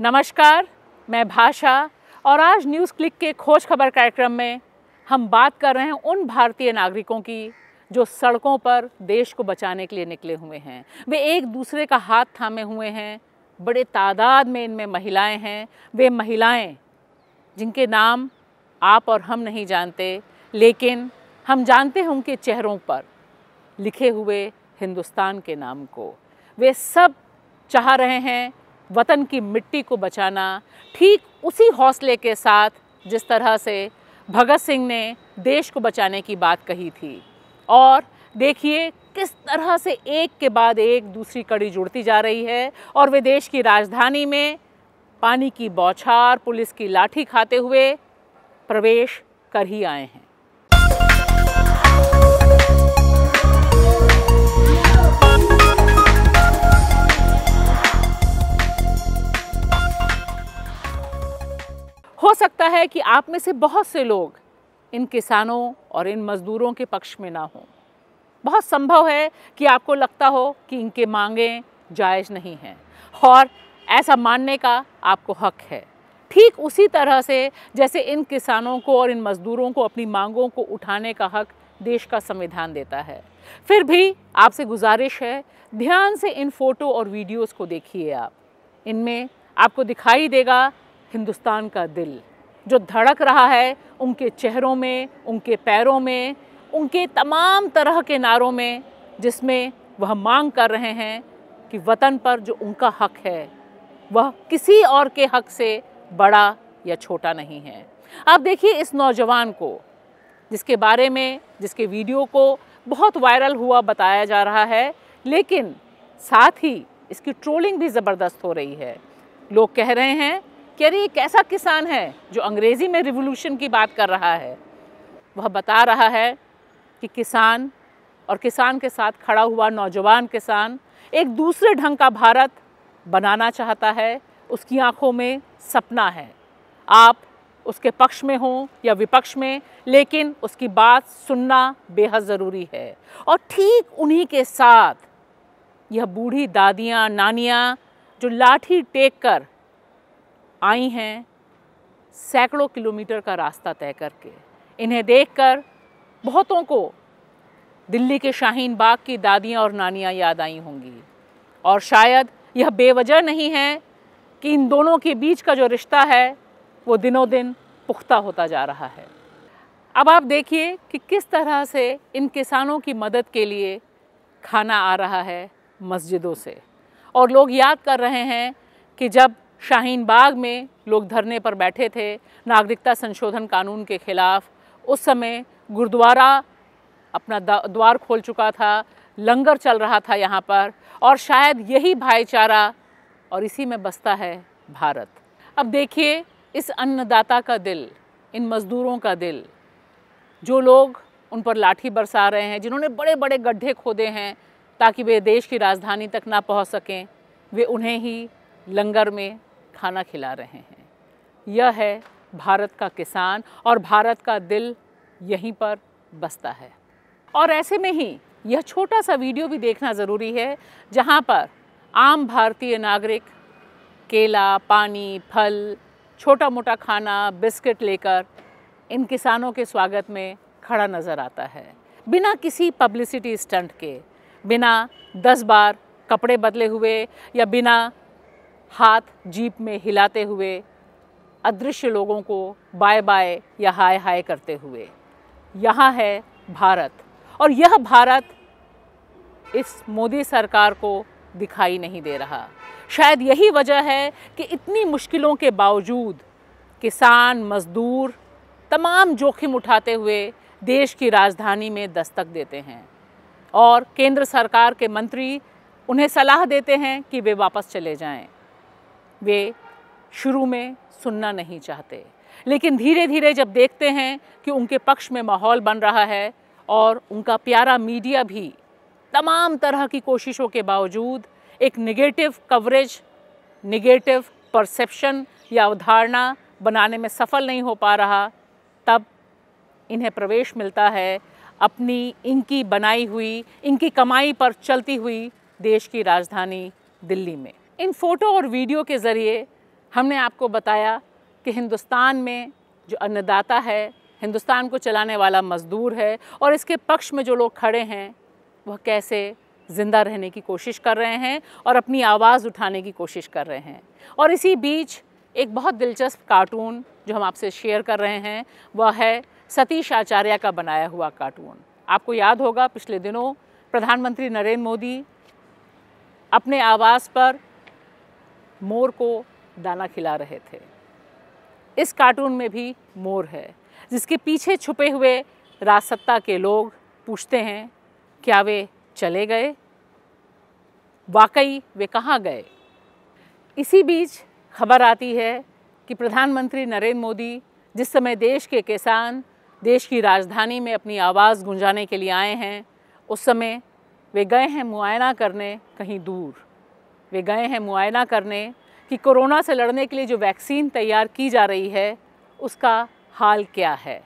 नमस्कार मैं भाषा और आज न्यूज़ क्लिक के खोज खबर कार्यक्रम में हम बात कर रहे हैं उन भारतीय नागरिकों की जो सड़कों पर देश को बचाने के लिए निकले हुए हैं वे एक दूसरे का हाथ थामे हुए हैं बड़े तादाद में इनमें महिलाएं हैं वे महिलाएं जिनके नाम आप और हम नहीं जानते लेकिन हम जानते हैं उनके चेहरों पर लिखे हुए हिंदुस्तान के नाम को वे सब चाह रहे हैं वतन की मिट्टी को बचाना ठीक उसी हौसले के साथ जिस तरह से भगत सिंह ने देश को बचाने की बात कही थी और देखिए किस तरह से एक के बाद एक दूसरी कड़ी जुड़ती जा रही है और वे देश की राजधानी में पानी की बौछार पुलिस की लाठी खाते हुए प्रवेश कर ही आए हैं सकता है कि आप में से बहुत से लोग इन किसानों और इन मज़दूरों के पक्ष में ना हों बहुत संभव है कि आपको लगता हो कि इनके मांगें जायज़ नहीं हैं और ऐसा मानने का आपको हक है ठीक उसी तरह से जैसे इन किसानों को और इन मज़दूरों को अपनी मांगों को उठाने का हक देश का संविधान देता है फिर भी आपसे गुजारिश है ध्यान से इन फ़ोटो और वीडियोस को देखिए आप इनमें आपको दिखाई देगा हिंदुस्तान का दिल जो धड़क रहा है उनके चेहरों में उनके पैरों में उनके तमाम तरह के नारों में जिसमें वह मांग कर रहे हैं कि वतन पर जो उनका हक है वह किसी और के हक से बड़ा या छोटा नहीं है आप देखिए इस नौजवान को जिसके बारे में जिसके वीडियो को बहुत वायरल हुआ बताया जा रहा है लेकिन साथ ही इसकी ट्रोलिंग भी ज़बरदस्त हो रही है लोग कह रहे हैं कि अरे एक ऐसा किसान है जो अंग्रेज़ी में रिवोल्यूशन की बात कर रहा है वह बता रहा है कि किसान और किसान के साथ खड़ा हुआ नौजवान किसान एक दूसरे ढंग का भारत बनाना चाहता है उसकी आंखों में सपना है आप उसके पक्ष में हों या विपक्ष में लेकिन उसकी बात सुनना बेहद ज़रूरी है और ठीक उन्हीं के साथ यह बूढ़ी दादियाँ नानियाँ जो लाठी टेक कर आई हैं सैकड़ों किलोमीटर का रास्ता तय करके इन्हें देखकर बहुतों को दिल्ली के शाहीन बाग की दादियाँ और नानियाँ याद आई होंगी और शायद यह बेवजह नहीं है कि इन दोनों के बीच का जो रिश्ता है वो दिनों दिन पुख्ता होता जा रहा है अब आप देखिए कि किस तरह से इन किसानों की मदद के लिए खाना आ रहा है मस्जिदों से और लोग याद कर रहे हैं कि जब शाहीन बाग में लोग धरने पर बैठे थे नागरिकता संशोधन कानून के ख़िलाफ़ उस समय गुरुद्वारा अपना द्वार खोल चुका था लंगर चल रहा था यहाँ पर और शायद यही भाईचारा और इसी में बसता है भारत अब देखिए इस अन्नदाता का दिल इन मज़दूरों का दिल जो लोग उन पर लाठी बरसा रहे हैं जिन्होंने बड़े बड़े गड्ढे खोदे हैं ताकि वे देश की राजधानी तक ना पहुँच सकें वे उन्हें ही लंगर में खाना खिला रहे हैं यह है भारत का किसान और भारत का दिल यहीं पर बसता है और ऐसे में ही यह छोटा सा वीडियो भी देखना ज़रूरी है जहाँ पर आम भारतीय नागरिक केला पानी फल छोटा मोटा खाना बिस्किट लेकर इन किसानों के स्वागत में खड़ा नज़र आता है बिना किसी पब्लिसिटी स्टंट के बिना दस बार कपड़े बदले हुए या बिना हाथ जीप में हिलाते हुए अदृश्य लोगों को बाय बाय या हाय हाय करते हुए यहाँ है भारत और यह भारत इस मोदी सरकार को दिखाई नहीं दे रहा शायद यही वजह है कि इतनी मुश्किलों के बावजूद किसान मजदूर तमाम जोखिम उठाते हुए देश की राजधानी में दस्तक देते हैं और केंद्र सरकार के मंत्री उन्हें सलाह देते हैं कि वे वापस चले जाएं। वे शुरू में सुनना नहीं चाहते लेकिन धीरे धीरे जब देखते हैं कि उनके पक्ष में माहौल बन रहा है और उनका प्यारा मीडिया भी तमाम तरह की कोशिशों के बावजूद एक निगेटिव कवरेज निगेटिव परसेप्शन या अवधारणा बनाने में सफल नहीं हो पा रहा तब इन्हें प्रवेश मिलता है अपनी इनकी बनाई हुई इनकी कमाई पर चलती हुई देश की राजधानी दिल्ली में इन फ़ोटो और वीडियो के ज़रिए हमने आपको बताया कि हिंदुस्तान में जो अन्नदाता है हिंदुस्तान को चलाने वाला मज़दूर है और इसके पक्ष में जो लोग खड़े हैं वह कैसे ज़िंदा रहने की कोशिश कर रहे हैं और अपनी आवाज़ उठाने की कोशिश कर रहे हैं और इसी बीच एक बहुत दिलचस्प कार्टून जो हम आपसे शेयर कर रहे हैं वह है सतीश आचार्य का बनाया हुआ कार्टून आपको याद होगा पिछले दिनों प्रधानमंत्री नरेंद्र मोदी अपने आवास पर मोर को दाना खिला रहे थे इस कार्टून में भी मोर है जिसके पीछे छुपे हुए राजसत्ता के लोग पूछते हैं क्या वे चले गए वाकई वे कहाँ गए इसी बीच खबर आती है कि प्रधानमंत्री नरेंद्र मोदी जिस समय देश के किसान देश की राजधानी में अपनी आवाज़ गुंजाने के लिए आए हैं उस समय वे गए हैं मुआयना करने कहीं दूर वे गए हैं मुआयना करने कि कोरोना से लड़ने के लिए जो वैक्सीन तैयार की जा रही है उसका हाल क्या है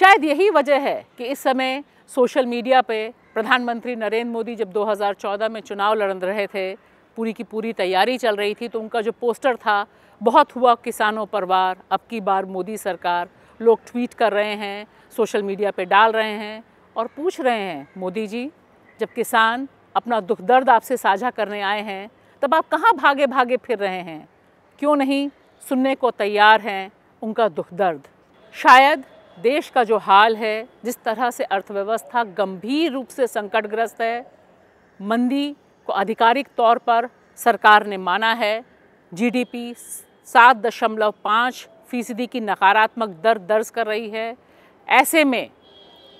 शायद यही वजह है कि इस समय सोशल मीडिया पे प्रधानमंत्री नरेंद्र मोदी जब 2014 में चुनाव लड़ रहे थे पूरी की पूरी तैयारी चल रही थी तो उनका जो पोस्टर था बहुत हुआ किसानों पर वार अब की बार मोदी सरकार लोग ट्वीट कर रहे हैं सोशल मीडिया पे डाल रहे हैं और पूछ रहे हैं मोदी जी जब किसान अपना दुख दर्द आपसे साझा करने आए हैं तब आप कहाँ भागे भागे फिर रहे हैं क्यों नहीं सुनने को तैयार हैं उनका दुख दर्द शायद देश का जो हाल है जिस तरह से अर्थव्यवस्था गंभीर रूप से संकटग्रस्त है मंदी को आधिकारिक तौर पर सरकार ने माना है जीडीपी सात दशमलव पाँच फीसदी की नकारात्मक दर दर्ज कर रही है ऐसे में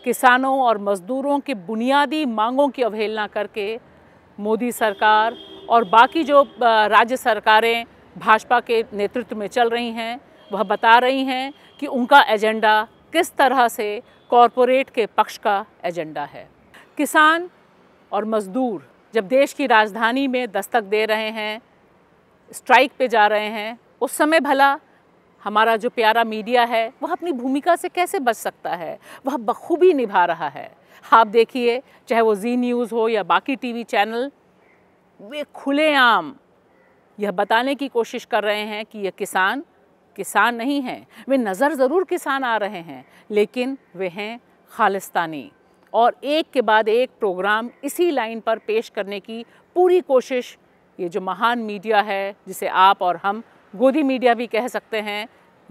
किसानों और मज़दूरों की बुनियादी मांगों की अवहेलना करके मोदी सरकार और बाकी जो राज्य सरकारें भाजपा के नेतृत्व में चल रही हैं वह बता रही हैं कि उनका एजेंडा किस तरह से कॉरपोरेट के पक्ष का एजेंडा है किसान और मज़दूर जब देश की राजधानी में दस्तक दे रहे हैं स्ट्राइक पे जा रहे हैं उस समय भला हमारा जो प्यारा मीडिया है वह अपनी भूमिका से कैसे बच सकता है वह बखूबी निभा रहा है आप देखिए चाहे वो जी न्यूज़ हो या बाकी टीवी चैनल वे खुलेआम यह बताने की कोशिश कर रहे हैं कि यह किसान किसान नहीं हैं वे नज़र ज़रूर किसान आ रहे हैं लेकिन वे हैं खालिस्तानी और एक के बाद एक प्रोग्राम इसी लाइन पर पेश करने की पूरी कोशिश ये जो महान मीडिया है जिसे आप और हम गोदी मीडिया भी कह सकते हैं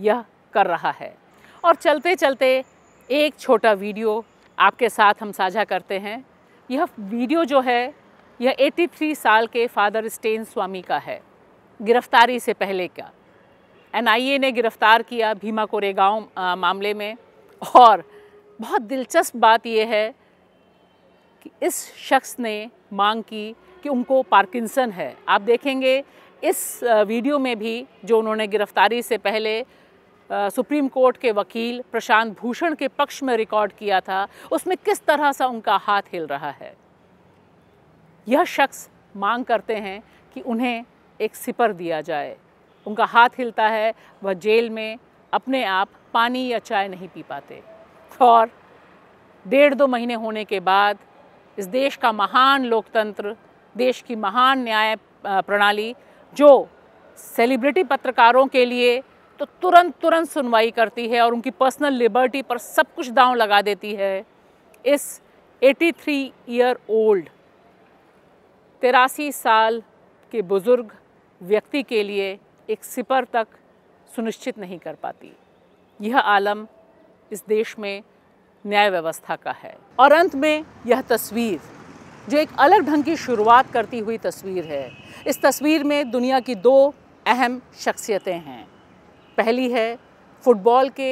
यह कर रहा है और चलते चलते एक छोटा वीडियो आपके साथ हम साझा करते हैं यह वीडियो जो है यह 83 साल के फादर स्टेन स्वामी का है गिरफ्तारी से पहले का एनआईए ने गिरफ्तार किया भीमा कोरेगांव मामले में और बहुत दिलचस्प बात यह है कि इस शख्स ने मांग की कि उनको पार्किंसन है आप देखेंगे इस वीडियो में भी जो उन्होंने गिरफ्तारी से पहले सुप्रीम कोर्ट के वकील प्रशांत भूषण के पक्ष में रिकॉर्ड किया था उसमें किस तरह सा उनका हाथ हिल रहा है यह शख्स मांग करते हैं कि उन्हें एक सिपर दिया जाए उनका हाथ हिलता है वह जेल में अपने आप पानी या चाय नहीं पी पाते और डेढ़ दो महीने होने के बाद इस देश का महान लोकतंत्र देश की महान न्याय प्रणाली जो सेलिब्रिटी पत्रकारों के लिए तो तुरंत तुरंत सुनवाई करती है और उनकी पर्सनल लिबर्टी पर सब कुछ दांव लगा देती है इस 83 ईयर ओल्ड तिरासी साल के बुज़ुर्ग व्यक्ति के लिए एक सिपर तक सुनिश्चित नहीं कर पाती यह आलम इस देश में न्याय व्यवस्था का है और अंत में यह तस्वीर जो एक अलग ढंग की शुरुआत करती हुई तस्वीर है इस तस्वीर में दुनिया की दो अहम शख्सियतें हैं पहली है फुटबॉल के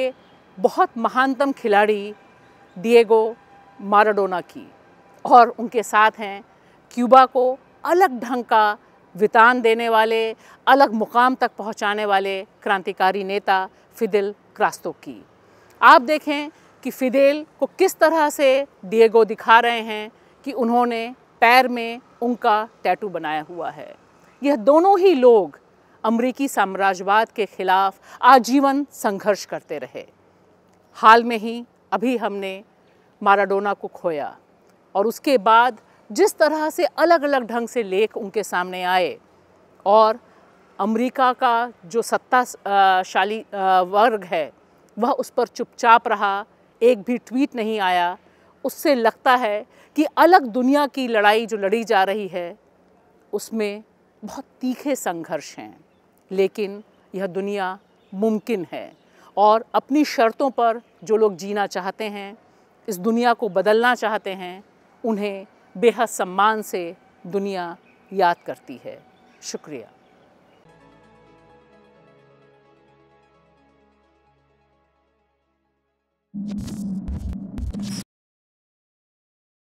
बहुत महानतम खिलाड़ी डिएगो माराडोना की और उनके साथ हैं क्यूबा को अलग ढंग का वितान देने वाले अलग मुकाम तक पहुंचाने वाले क्रांतिकारी नेता फिदेल क्रास्तो की आप देखें कि फिदेल को किस तरह से डिएगो दिखा रहे हैं कि उन्होंने पैर में उनका टैटू बनाया हुआ है यह दोनों ही लोग अमरीकी साम्राज्यवाद के खिलाफ आजीवन संघर्ष करते रहे हाल में ही अभी हमने माराडोना को खोया और उसके बाद जिस तरह से अलग अलग ढंग से लेख उनके सामने आए और अमेरिका का जो सत्ताशाली वर्ग है वह उस पर चुपचाप रहा एक भी ट्वीट नहीं आया उससे लगता है कि अलग दुनिया की लड़ाई जो लड़ी जा रही है उसमें बहुत तीखे संघर्ष हैं लेकिन यह दुनिया मुमकिन है और अपनी शर्तों पर जो लोग जीना चाहते हैं इस दुनिया को बदलना चाहते हैं उन्हें बेहद सम्मान से दुनिया याद करती है शुक्रिया